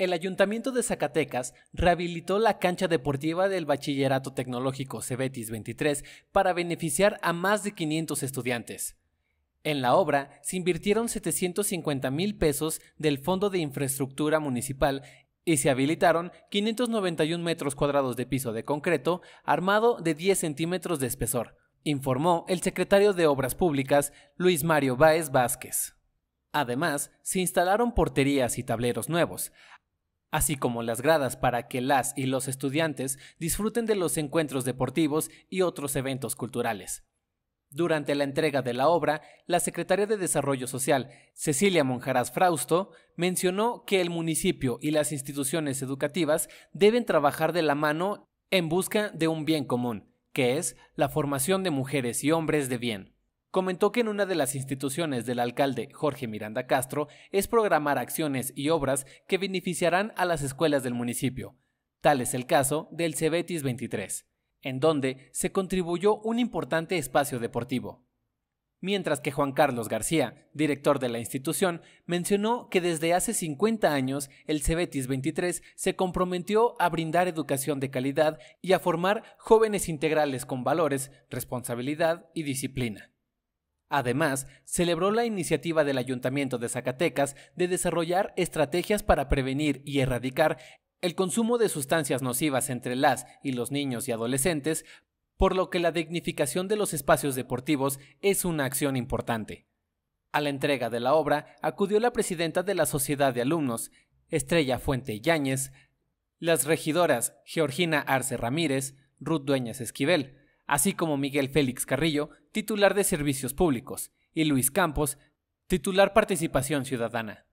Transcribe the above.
El Ayuntamiento de Zacatecas rehabilitó la cancha deportiva del Bachillerato Tecnológico Cebetis 23 para beneficiar a más de 500 estudiantes. En la obra se invirtieron 750 mil pesos del Fondo de Infraestructura Municipal y se habilitaron 591 metros cuadrados de piso de concreto armado de 10 centímetros de espesor, informó el secretario de Obras Públicas Luis Mario Báez Vázquez. Además, se instalaron porterías y tableros nuevos, así como las gradas para que las y los estudiantes disfruten de los encuentros deportivos y otros eventos culturales. Durante la entrega de la obra, la secretaria de Desarrollo Social, Cecilia Monjaraz Frausto, mencionó que el municipio y las instituciones educativas deben trabajar de la mano en busca de un bien común, que es la formación de mujeres y hombres de bien comentó que en una de las instituciones del alcalde Jorge Miranda Castro es programar acciones y obras que beneficiarán a las escuelas del municipio. Tal es el caso del Cebetis 23, en donde se contribuyó un importante espacio deportivo. Mientras que Juan Carlos García, director de la institución, mencionó que desde hace 50 años el Cebetis 23 se comprometió a brindar educación de calidad y a formar jóvenes integrales con valores, responsabilidad y disciplina. Además, celebró la iniciativa del Ayuntamiento de Zacatecas de desarrollar estrategias para prevenir y erradicar el consumo de sustancias nocivas entre las y los niños y adolescentes, por lo que la dignificación de los espacios deportivos es una acción importante. A la entrega de la obra acudió la presidenta de la Sociedad de Alumnos, Estrella Fuente Yáñez, las regidoras Georgina Arce Ramírez, Ruth Dueñas Esquivel, así como Miguel Félix Carrillo, titular de Servicios Públicos, y Luis Campos, titular Participación Ciudadana.